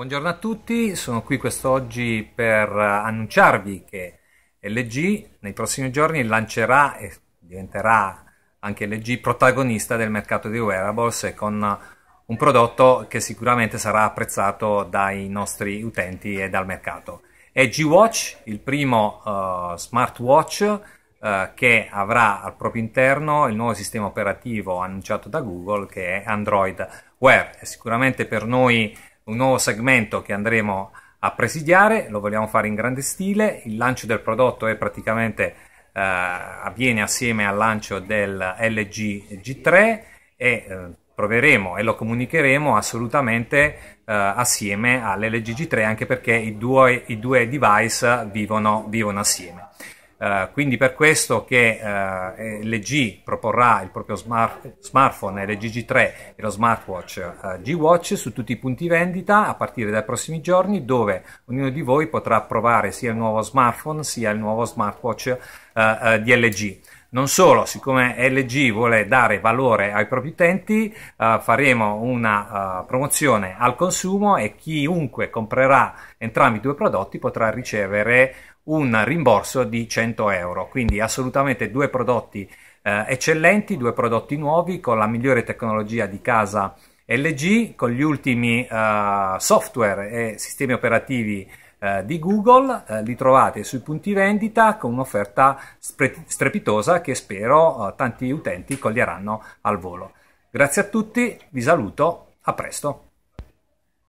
Buongiorno a tutti, sono qui quest'oggi per eh, annunciarvi che LG nei prossimi giorni lancerà e diventerà anche LG protagonista del mercato di wearables con un prodotto che sicuramente sarà apprezzato dai nostri utenti e dal mercato. È G-Watch, il primo uh, smartwatch uh, che avrà al proprio interno il nuovo sistema operativo annunciato da Google che è Android Wear. È sicuramente per noi un nuovo segmento che andremo a presidiare, lo vogliamo fare in grande stile, il lancio del prodotto è praticamente eh, avviene assieme al lancio del LG G3 e eh, proveremo e lo comunicheremo assolutamente eh, assieme all'LG G3 anche perché i due, i due device vivono, vivono assieme. Eh, quindi per questo che uh, eh, LG proporrà il proprio smart, smartphone LG G3 e lo smartwatch uh, G-Watch su tutti i punti vendita a partire dai prossimi giorni dove ognuno di voi potrà provare sia il nuovo smartphone sia il nuovo smartwatch di LG. Non solo, siccome LG vuole dare valore ai propri utenti, eh, faremo una uh, promozione al consumo e chiunque comprerà entrambi i due prodotti potrà ricevere un rimborso di 100 euro. Quindi assolutamente due prodotti eh, eccellenti, due prodotti nuovi con la migliore tecnologia di casa LG, con gli ultimi uh, software e sistemi operativi eh, di Google, eh, li trovate sui punti vendita con un'offerta spre- strepitosa che spero eh, tanti utenti coglieranno al volo. Grazie a tutti, vi saluto, a presto.